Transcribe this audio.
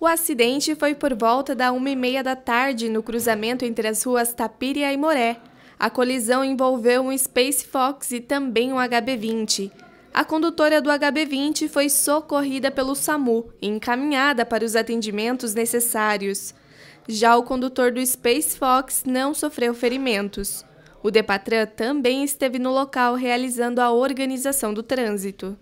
O acidente foi por volta da 1h30 da tarde no cruzamento entre as ruas Tapiria e Moré. A colisão envolveu um Space Fox e também um HB-20. A condutora do HB-20 foi socorrida pelo SAMU e encaminhada para os atendimentos necessários. Já o condutor do Space Fox não sofreu ferimentos. O Depatran também esteve no local realizando a organização do trânsito.